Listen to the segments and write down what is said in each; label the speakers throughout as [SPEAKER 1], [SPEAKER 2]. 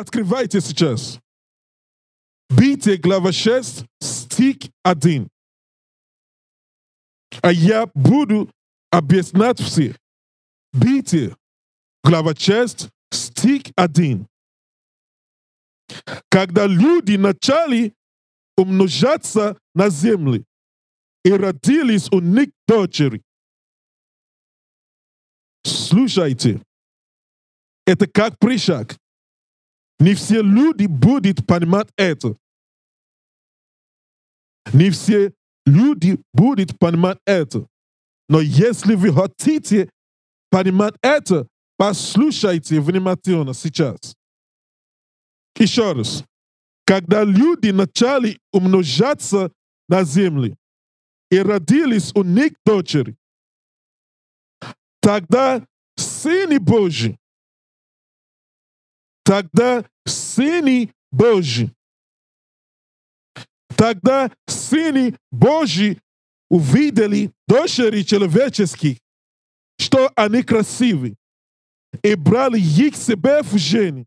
[SPEAKER 1] Открывайте сейчас. Битие, глава 6, стих 1. А я буду объяснять все. Битие, глава 6, стих 1. Когда люди начали умножаться на земле, и родились у них дочери. Слушайте, это как пришаг. Не все люди будут понимать это. Не все люди будут понимать это. Но если вы хотите понимать это, послушайте внимательно сейчас. Еще раз. Когда люди начали умножаться на земле и родились у них дочери, тогда Сыны Божьи Тогда сыны Божьи, тогда сыны Божьи увидели дочери человеческих, что они красивы, и брали их себе в жены,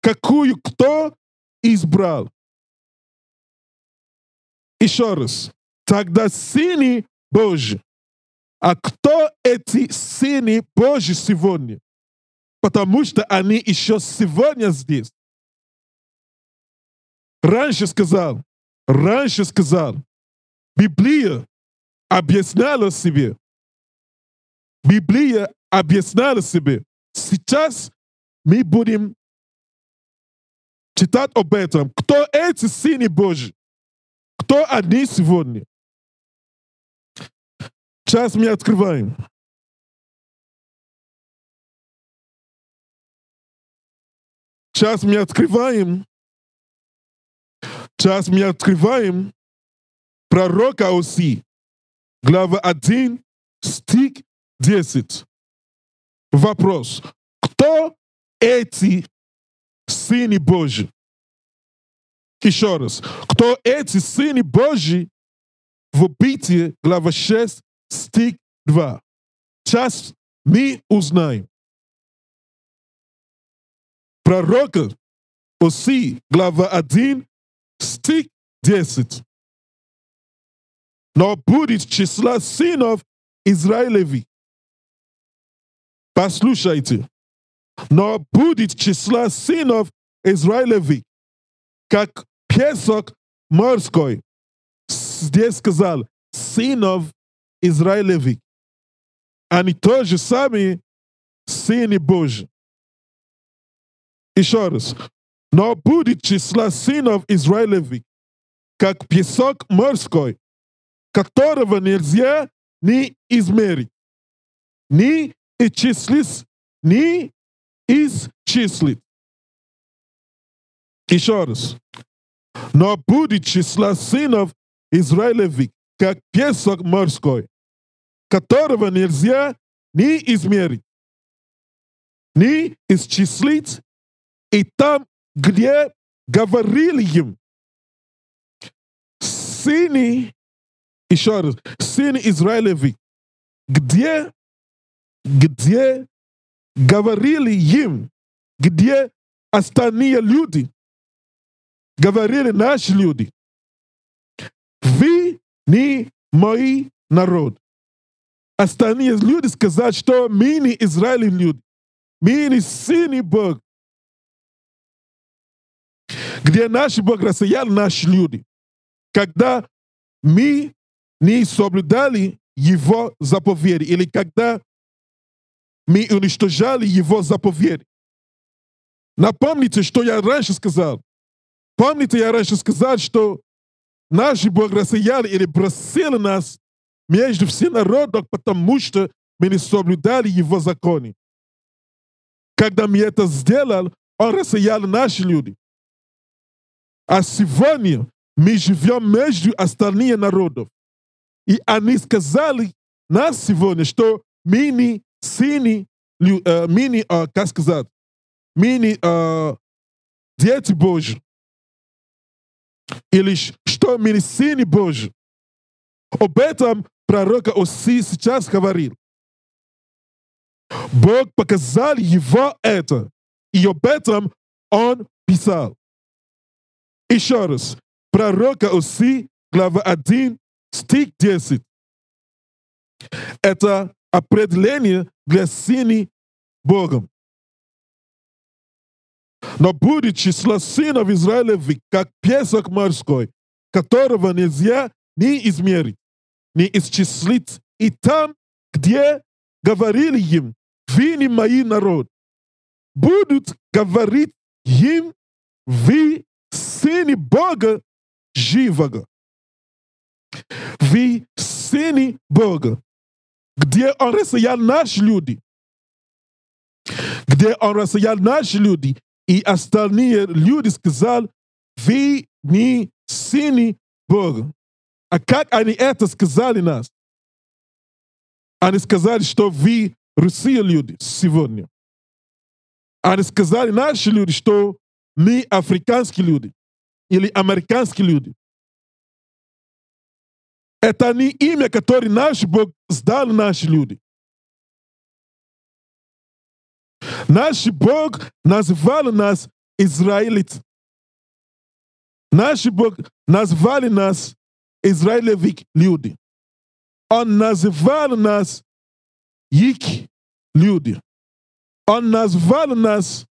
[SPEAKER 1] какую кто избрал. Еще раз. Тогда сыны Божьи. А кто эти сыны Божьи сегодня? потому что они еще сегодня здесь. Раньше сказал, раньше сказал, Библия объясняла себе. Библия объясняла себе. Сейчас мы будем читать об этом. Кто эти сыны Божьи? Кто они сегодня? Сейчас мы открываем. Сейчас мы открываем, сейчас мы открываем пророка Оси, глава 1, стих 10. Вопрос. Кто эти сыны Божьи? Еще раз. Кто эти сыны Божьи? В Битии, глава 6, стих 2. Сейчас мы узнаем пророка Оси, глава 1, стих 10. Но будет числа сынов Израилеви. Послушайте. Но будет числа сынов Израилеви, как песок морской. Здесь сказал, сынов Израилеви. Они тоже сами сыны Божьи. Еще раз. Но будет числа сынов Израилеви, как песок морской, которого нельзя ни измерить, ни исчислить, ни исчислить. Еще раз. Но будет числа сынов Израилеви, как песок морской, которого нельзя ни измерить, ни исчислить, и там, где говорили им, сыны, еще раз, сыны Израилеви, где, где говорили им, где остальные люди, говорили наши люди, вы не мой народ. Остальные люди сказали, что мы не Израиль люди, мы не сыны Бога где наши Бог наши люди. Когда мы не соблюдали его заповеди, или когда мы уничтожали его заповеди. Напомните, что я раньше сказал. Помните, я раньше сказал, что наши Бог или бросили нас между всем народом, потому что мы не соблюдали его законы. Когда мы это сделали, он рассеял наши люди. А сегодня мы живем между остальными народов. И они сказали нас сегодня, что мы не сыны, э, мы не, как сказать, мы не э, дети Божьи. Или что мы не сыны Божьи. Об этом пророк Оси сейчас говорил. Бог показал его это, и об этом он писал. Еще раз. Пророка Усы, глава 1, стих 10. Это определение для сына Богом. Но будет число сынов Израилевых, как песок морской, которого нельзя ни измерить, ни исчислить. И там, где говорили им, вы не мои народ, будут говорить им, вы сыне Бога живого. Вы сыны Бога. Где он рассеял наши люди? Где он рассеял наши люди? И остальные люди сказали, вы не сыны Бога. А как они это сказали нас? Они сказали, что вы русские люди сегодня. Они сказали наши люди, что мы африканские люди или американские люди. Это не имя, которое наш Бог сдал наши люди. Наш Бог назвал нас израилит. Наш Бог назвал нас израилевик люди. Он назвал нас их люди. Он назвал нас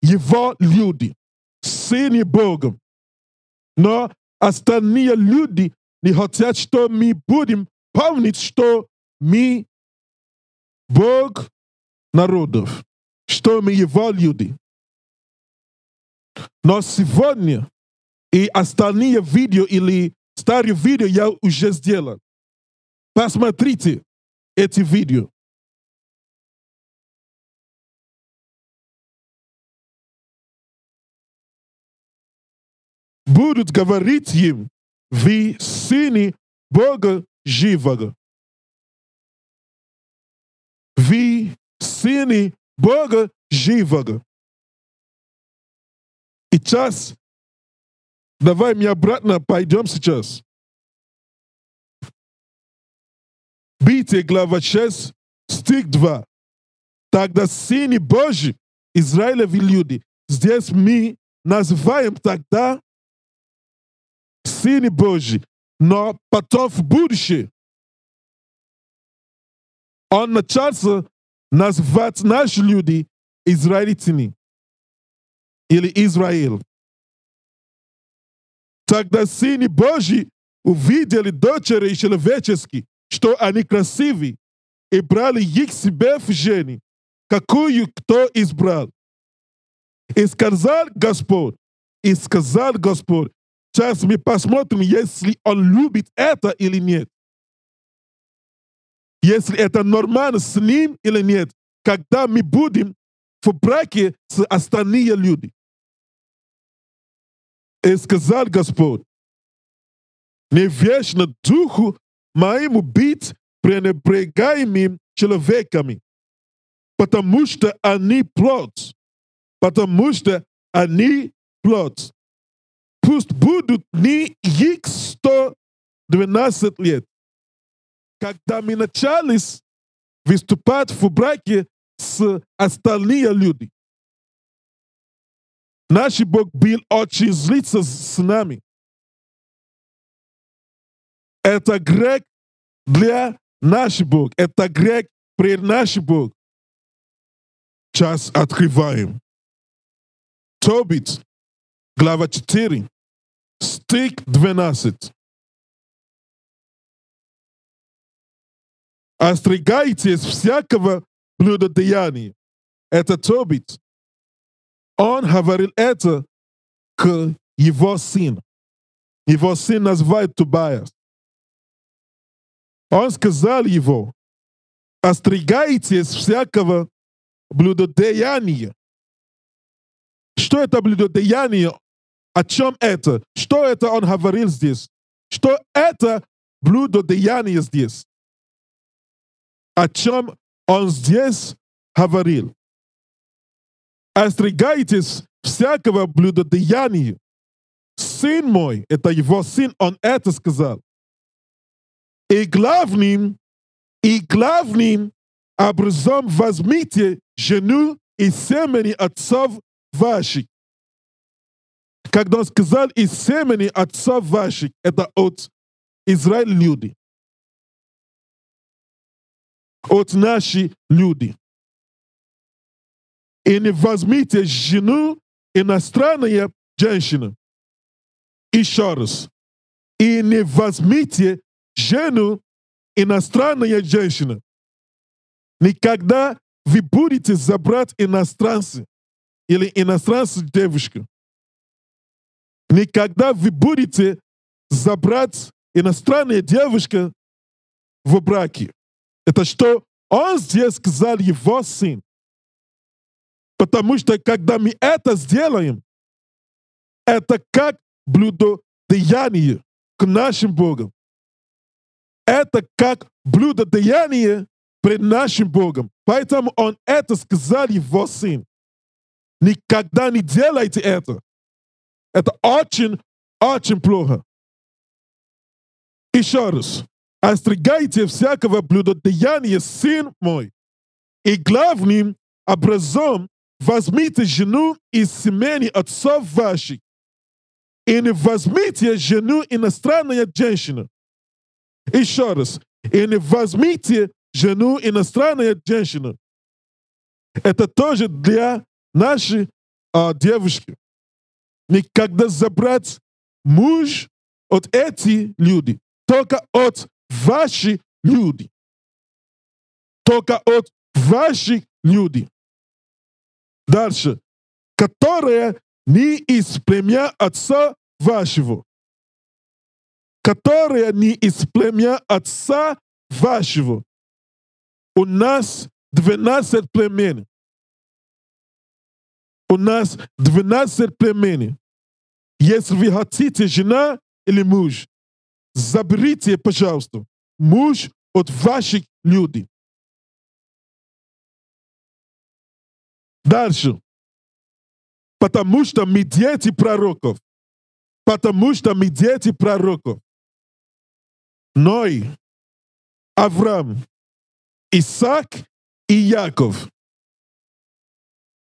[SPEAKER 1] его люди, сыны Богом но остальные люди не хотят, что мы будем помнить, что мы Бог народов, что мы его люди. Но сегодня и остальные видео или старые видео я уже сделал. Посмотрите эти видео. будут говорить им, вы сыны Бога живого. Вы сыны Бога живого. И сейчас, давай мне обратно пойдем сейчас. Битие, глава 6, стих 2. Тогда сыны Божьи, Израилеви люди, здесь мы называем тогда Filho Boży, но потом в будущее. Он начался назвать наши люди израильтями или Израиль. Тогда сыны Божьи увидели дочери человеческие, что они красивы, и брали их себе в жени, какую кто избрал. И сказал Господь, и сказал Господь, Сейчас мы посмотрим, если он любит это или нет. Если это нормально с ним или нет, когда мы будем в браке с остальными людьми. И сказал Господь, не вечно духу моему быть пренебрегаемым человеками, потому что они плод, потому что они плод пусть будут дни их 112 лет. Когда мы начались выступать в браке с остальными людьми. Наш Бог был очень злиться с нами. Это грех для нашего Бога, Это грех при наш Бог. Час открываем. Тобит, глава 4. Тик 12. Остригайтесь всякого блюдодеяния. Это Тобит. Он говорил это к его сыну. Его сын называет Тубаяс. Он сказал его, остригайтесь всякого блюдодеяния. Что это блюдодеяние? О чем это? Что это он говорил здесь? Что это блюдо деяния здесь? О чем он здесь говорил? Остерегайтесь всякого блюдодеяния. Сын мой, это его сын, он это сказал. И главным, и главным образом возьмите жену и семени отцов ваших, когда он сказал из семени отца ваших, это от Израиль люди. От наши люди. И не возьмите жену иностранная женщина. Еще раз. И не возьмите жену иностранная женщина. Никогда вы будете забрать иностранцы или иностранцу девушку. Никогда вы будете забрать иностранная девушка в браке. Это что он здесь сказал его сын. Потому что когда мы это сделаем, это как блюдо блюдодеяние к нашим Богам. Это как блюдо блюдодеяние пред нашим Богом. Поэтому он это сказал его сын. Никогда не делайте это. Это очень, очень плохо. Еще раз. Остригайте всякого блюдодеяния, сын мой. И главным образом возьмите жену из семени отцов ваших. И не возьмите жену иностранной женщины. Еще раз. И не возьмите жену иностранной женщины. Это тоже для нашей а, девушки когда забрать муж от этих людей, только от ваших людей. Только от ваших людей. Дальше. которая не из племя отца вашего. которая не из племя отца вашего. У нас 12 племен у нас 12 племен. Если вы хотите жена или муж, заберите, пожалуйста, муж от ваших людей. Дальше. Потому что мы дети пророков. Потому что мы дети пророков. Ной, Авраам, Исаак и Яков.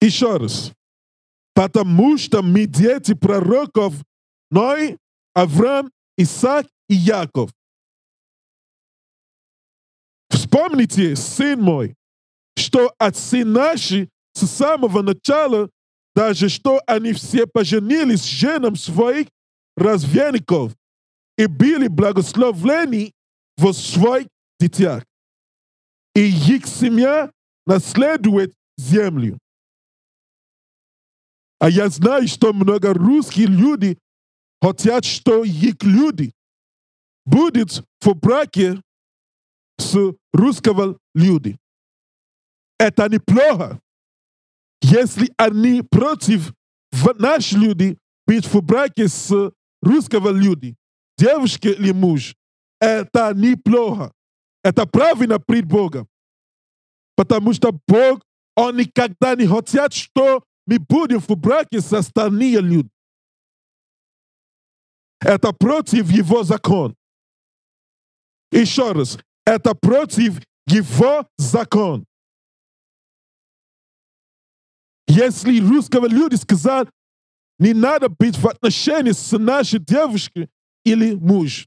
[SPEAKER 1] Еще раз потому что мы дети пророков Ной, Авраам, Исаак и Яков. Вспомните, сын мой, что отцы наши с самого начала, даже что они все поженились с женам своих развенников и были благословлены в своих детях. И их семья наследует землю. А я знаю, что много русских людей хотят, что их люди будут в браке с русского люди. Это неплохо, если они против наших людей быть в браке с русского люди, девушки или муж. Это неплохо. Это правильно пред Богом. Потому что Бог, Он никогда не хочет, что мы будем в браке с остальными людьми. Это против его закон. Еще раз, это против его закон. Если русского люди сказали, не надо быть в отношении с нашей девушкой или муж.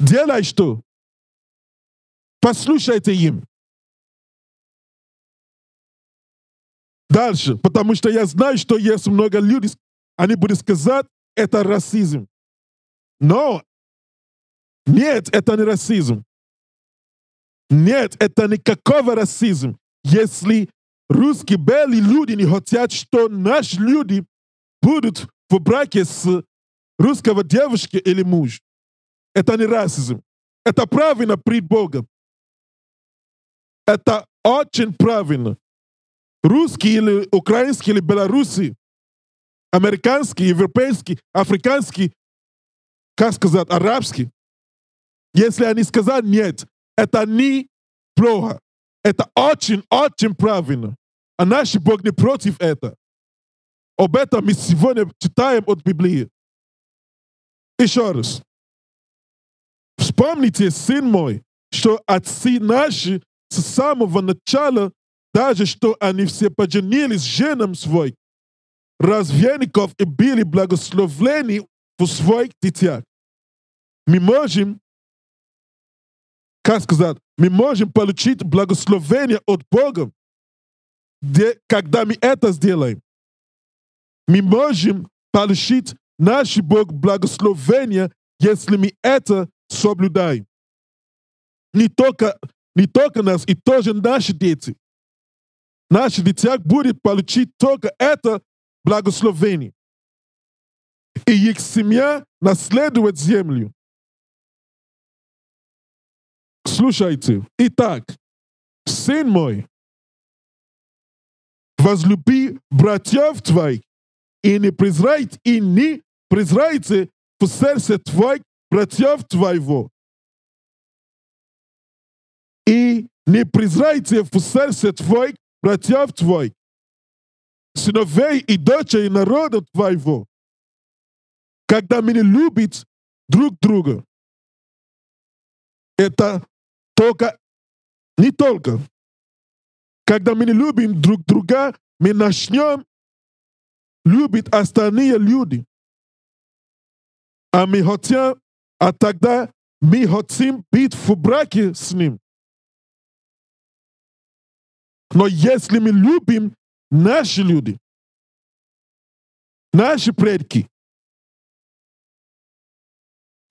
[SPEAKER 1] Делай что? Послушайте им. Дальше. Потому что я знаю, что есть много людей, они будут сказать, это расизм. Но нет, это не расизм. Нет, это никакого расизм. Если русские белые люди не хотят, что наши люди будут в браке с русского девушки или муж. Это не расизм. Это правильно пред Богом. Это очень правильно русские или украинские или белорусы, американские, европейские, африканские, как сказать, арабские, если они сказали нет, это не плохо. Это очень-очень правильно. А наш Бог не против этого. Об этом мы сегодня читаем от Библии. Еще раз. Вспомните, сын мой, что отцы наши с самого начала даже что они все подчинились женам своим, развенников и были благословлены в своих детях. Мы можем, как сказать, мы можем получить благословение от Бога, где, когда мы это сделаем. Мы можем получить наш Бог благословение, если мы это соблюдаем. Не только, не только нас, и тоже наши дети. Наш витяг будет получить только это благословение. И их семья наследует землю. Слушайте. Итак, сын мой, возлюби братьев твоих и не презрайте, и не презрайте в сердце твоих братьев твоего. И не презрайте в сердце твоих братьев твоих, сыновей и дочерей народа твоего, когда мы не любит друг друга. Это только, не только. Когда мы не любим друг друга, мы начнем любить остальные люди. А мы хотим, а тогда мы хотим быть в браке с ним. Но если мы любим наши люди, наши предки,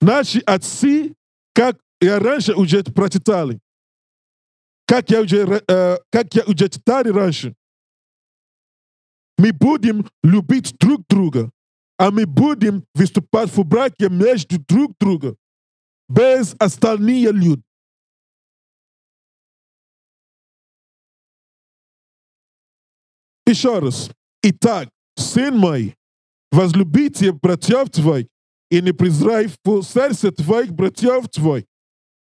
[SPEAKER 1] наши отцы, как я раньше уже прочитали, как я уже, э, как я уже читали раньше, мы будем любить друг друга, а мы будем выступать в браке между друг другом, без остальных людей. Еще раз. Итак, сын мой, возлюбите братьев твоих, и не презрай в сердце твоих братьев твоих,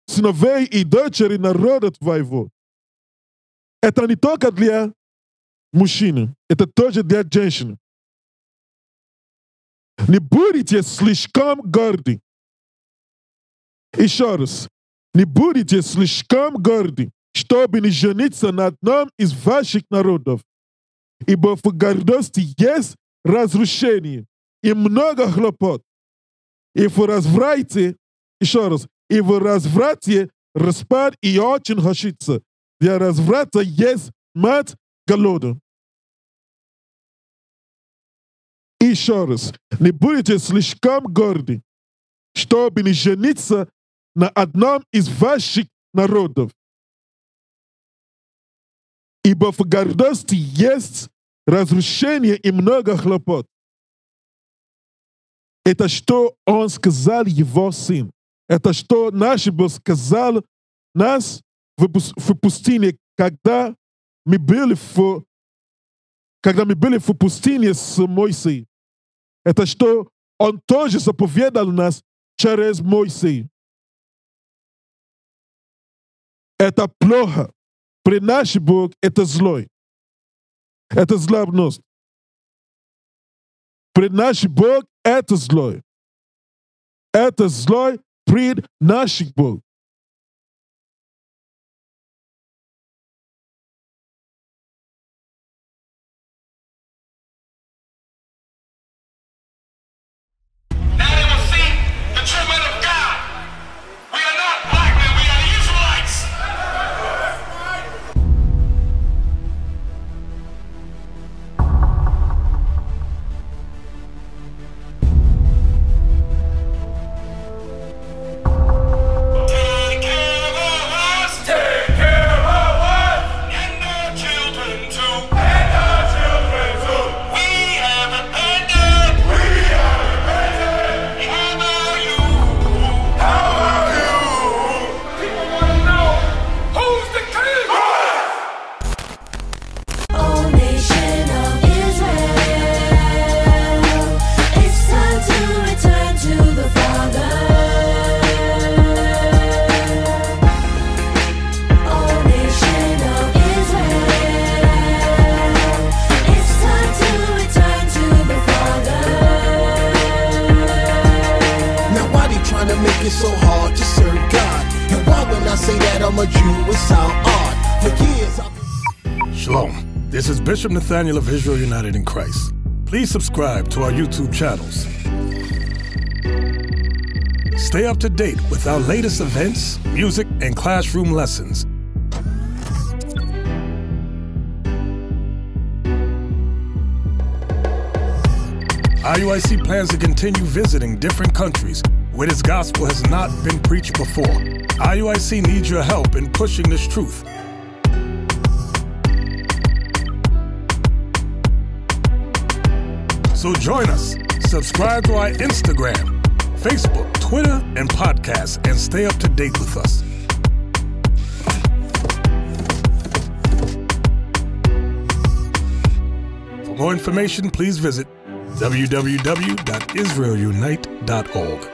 [SPEAKER 1] сыновей и дочери народа твоего. Это не только для мужчины, это тоже для женщины. Не будете слишком горды. Еще раз. Не будете слишком горды, чтобы не жениться на одном из ваших народов ибо в гордости есть разрушение и много хлопот. И в разврате, еще раз, и в разврате распад и очень хочется. Для разврата есть мать голода. Еще раз, не будете слишком горды, чтобы не жениться на одном из ваших народов. Ибо в гордости есть разрушение и много хлопот. Это что он сказал его сын. Это что наш Бог сказал нас в пустыне, когда мы были в, когда мы были в пустыне с Моисеем. Это что он тоже заповедал нас через Моисея. Это плохо. При наш Бог — это злой. Это злобность. При наш Бог — это злой. Это злой при наших Бог. Bishop Nathaniel of Israel United in Christ. Please subscribe to our YouTube channels. Stay up to date with our latest events, music, and classroom lessons. IUIC plans to continue visiting different countries where this gospel has not been preached before. IUIC needs your help in pushing this truth So join us. Subscribe to our Instagram, Facebook, Twitter, and podcast and stay up to date with us. For more information, please visit www.israelunite.org.